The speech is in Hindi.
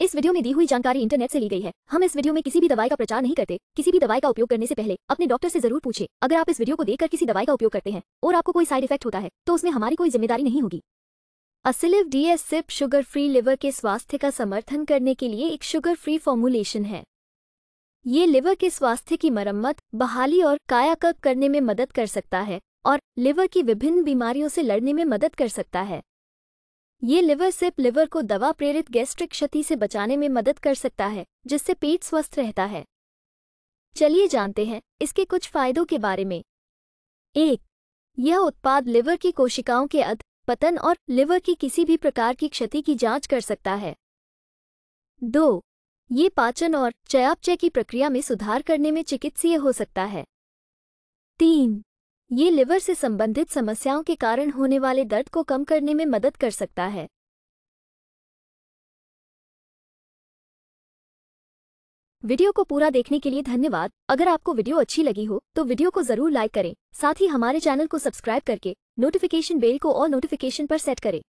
इस वीडियो में दी हुई जानकारी इंटरनेट से ली गई है हम इस वीडियो में किसी भी दवाई का प्रचार नहीं करते किसी भी दवाई का उपयोग करने से पहले अपने डॉक्टर से जरूर पूछे अगर आप इस वीडियो को देखकर किसी दवाई का उपयोग करते हैं और आपको कोई साइड इफेक्ट होता है तो उसमें हमारी कोई जिम्मेदारी नहीं होगी असिलिव एस सिप शुगर फ्री लिवर के स्वास्थ्य का समर्थन करने के लिए एक शुगर फ्री फॉर्मुलेशन है ये लिवर के स्वास्थ्य की मरम्मत बहाली और कायाकल्प करने में मदद कर सकता है और लिवर की विभिन्न बीमारियों से लड़ने में मदद कर सकता है ये लिवर सिप लिवर को दवा प्रेरित गैस्ट्रिक क्षति से बचाने में मदद कर सकता है जिससे पेट स्वस्थ रहता है चलिए जानते हैं इसके कुछ फायदों के बारे में एक यह उत्पाद लिवर की कोशिकाओं के अध पतन और लिवर की किसी भी प्रकार की क्षति की जांच कर सकता है दो ये पाचन और चयापचय की प्रक्रिया में सुधार करने में चिकित्सीय हो सकता है तीन ये लिवर से संबंधित समस्याओं के कारण होने वाले दर्द को कम करने में मदद कर सकता है वीडियो को पूरा देखने के लिए धन्यवाद अगर आपको वीडियो अच्छी लगी हो तो वीडियो को जरूर लाइक करें साथ ही हमारे चैनल को सब्सक्राइब करके नोटिफिकेशन बेल को और नोटिफिकेशन पर सेट करें